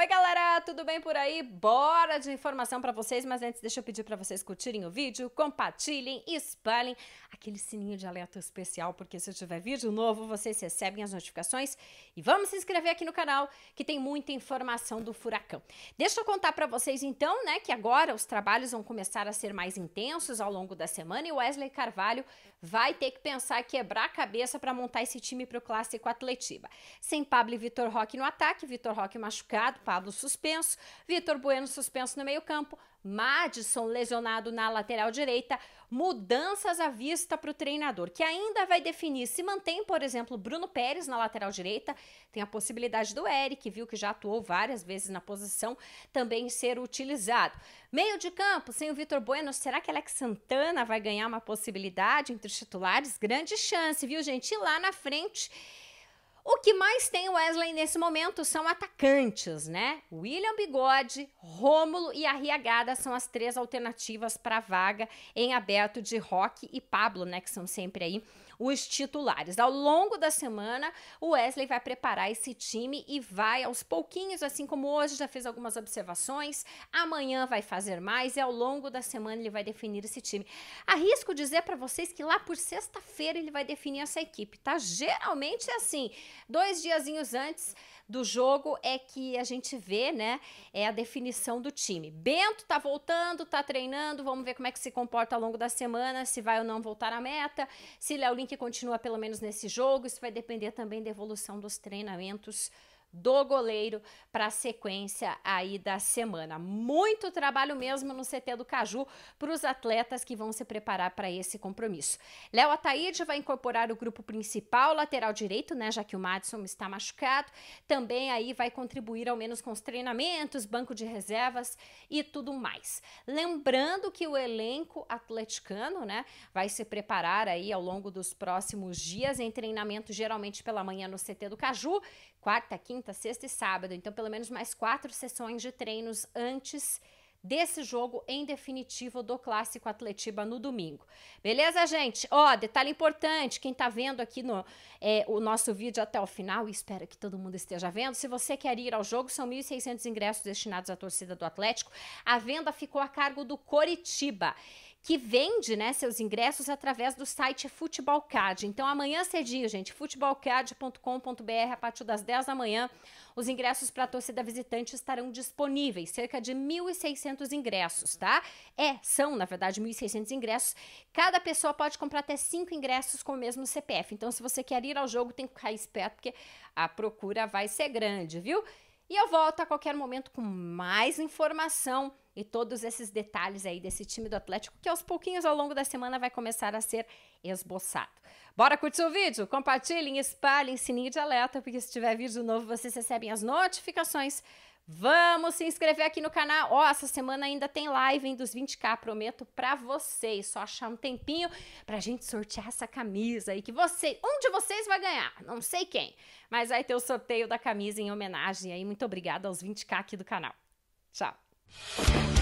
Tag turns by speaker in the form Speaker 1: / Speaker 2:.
Speaker 1: Oi, galera, tudo bem por aí? Bora de informação para vocês, mas antes deixa eu pedir para vocês curtirem o vídeo, compartilhem, espalhem aquele sininho de alerta especial, porque se eu tiver vídeo novo, vocês recebem as notificações e vamos se inscrever aqui no canal, que tem muita informação do furacão. Deixa eu contar para vocês então, né, que agora os trabalhos vão começar a ser mais intensos ao longo da semana e Wesley Carvalho vai ter que pensar quebrar a cabeça para montar esse time para o clássico Atletiba. Sem Pablo e Vitor Roque no ataque, Vitor Roque machucado Pablo suspenso, Vitor Bueno suspenso no meio-campo, Madison lesionado na lateral direita, mudanças à vista para o treinador, que ainda vai definir se mantém, por exemplo, Bruno Pérez na lateral direita, tem a possibilidade do Eric, viu que já atuou várias vezes na posição, também ser utilizado. Meio de campo, sem o Vitor Bueno, será que Alex Santana vai ganhar uma possibilidade entre os titulares? Grande chance, viu, gente? E lá na frente o que mais tem o Wesley nesse momento são atacantes, né? William Bigode, Rômulo e Arriagada são as três alternativas para a vaga em aberto de Rock e Pablo, né? Que são sempre aí os titulares. Ao longo da semana, o Wesley vai preparar esse time e vai aos pouquinhos, assim como hoje já fez algumas observações, amanhã vai fazer mais e ao longo da semana ele vai definir esse time. Arrisco dizer para vocês que lá por sexta-feira ele vai definir essa equipe, tá? Geralmente é assim. Dois diazinhos antes do jogo é que a gente vê, né, é a definição do time. Bento tá voltando, tá treinando, vamos ver como é que se comporta ao longo da semana, se vai ou não voltar à meta, se Léo Link continua pelo menos nesse jogo, isso vai depender também da evolução dos treinamentos do goleiro para a sequência aí da semana. Muito trabalho mesmo no CT do Caju para os atletas que vão se preparar para esse compromisso. Léo Ataíde vai incorporar o grupo principal, lateral direito, né, já que o Madison está machucado. Também aí vai contribuir ao menos com os treinamentos, banco de reservas e tudo mais. Lembrando que o elenco atleticano, né, vai se preparar aí ao longo dos próximos dias em treinamento geralmente pela manhã no CT do Caju, quarta, quinta quinta, sexta e sábado. Então, pelo menos mais quatro sessões de treinos antes desse jogo em definitivo do Clássico Atletiba no domingo. Beleza, gente? Ó, oh, detalhe importante, quem tá vendo aqui no, é, o nosso vídeo até o final, espero que todo mundo esteja vendo, se você quer ir ao jogo, são 1.600 ingressos destinados à torcida do Atlético. A venda ficou a cargo do Coritiba que vende né, seus ingressos através do site Futebolcard. Então, amanhã cedinho, gente, futebolcard.com.br, a partir das 10 da manhã, os ingressos para a torcida visitante estarão disponíveis, cerca de 1.600 ingressos, tá? É, são, na verdade, 1.600 ingressos. Cada pessoa pode comprar até 5 ingressos com o mesmo CPF. Então, se você quer ir ao jogo, tem que ficar esperto, porque a procura vai ser grande, viu? E eu volto a qualquer momento com mais informação e todos esses detalhes aí desse time do Atlético que aos pouquinhos ao longo da semana vai começar a ser esboçado. Bora curtir o vídeo? Compartilhem, espalhem, sininho de alerta, porque se tiver vídeo novo vocês recebem as notificações Vamos se inscrever aqui no canal. Ó, oh, essa semana ainda tem live hein, dos 20k, prometo para vocês. Só achar um tempinho pra gente sortear essa camisa aí que você, um de vocês vai ganhar, não sei quem, mas vai ter o sorteio da camisa em homenagem aí. Muito obrigada aos 20k aqui do canal. Tchau.